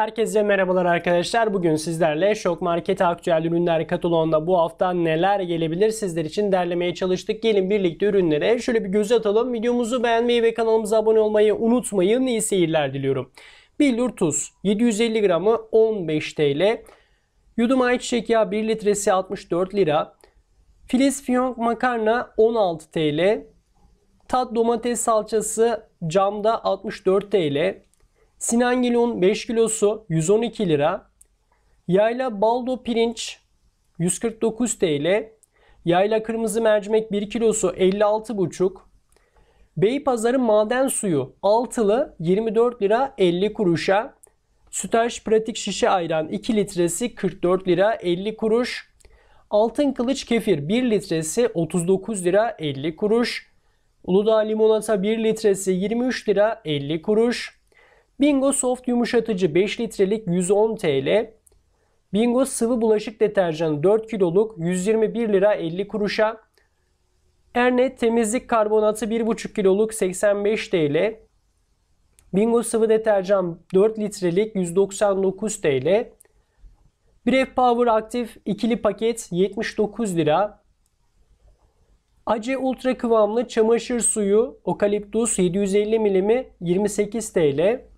Herkese merhabalar arkadaşlar. Bugün sizlerle Şok Market Aktüel Ürünler kataloğunda bu hafta neler gelebilir sizler için derlemeye çalıştık. Gelin birlikte ürünlere şöyle bir göz atalım. Videomuzu beğenmeyi ve kanalımıza abone olmayı unutmayın. İyi seyirler diliyorum. Billur tuz 750 gramı 15 TL. Yudum ayçiçek yağı 1 litresi 64 lira. Filiz fiyonk makarna 16 TL. Tat domates salçası camda 64 TL. Sinangilun 5 kilosu 112 lira. Yayla baldo pirinç 149 TL. Yayla kırmızı mercimek 1 kilosu 56,5. Beypazarı maden suyu altılı 24 lira 50 kuruşa. Sütaş pratik şişe ayran 2 litresi 44 lira 50 kuruş. Altın kılıç kefir 1 litresi 39 lira 50 kuruş. Uludağ limonata 1 litresi 23 lira 50 kuruş. Bingo Soft yumuşatıcı 5 litrelik 110 TL. Bingo sıvı bulaşık deterjanı 4 kiloluk 121 lira 50 kuruşa. Ernet temizlik karbonatı 1,5 kiloluk 85 TL. Bingo sıvı deterjan 4 litrelik 199 TL. Brave Power aktif ikili paket 79 lira. Ace Ultra kıvamlı çamaşır suyu okaliptus 750 milimi 28 TL.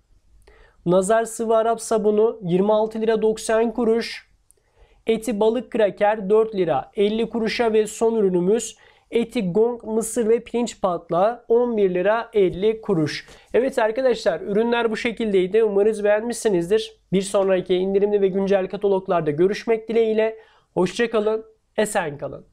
Nazar sıvı Arap sabunu 26 lira 90 kuruş. Eti balık kraker 4 lira 50 kuruşa ve son ürünümüz eti gong mısır ve pirinç patla 11 lira 50 kuruş. Evet arkadaşlar ürünler bu şekildeydi. Umarız beğenmişsinizdir. Bir sonraki indirimli ve güncel kataloglarda görüşmek dileğiyle. Hoşçakalın, esen kalın.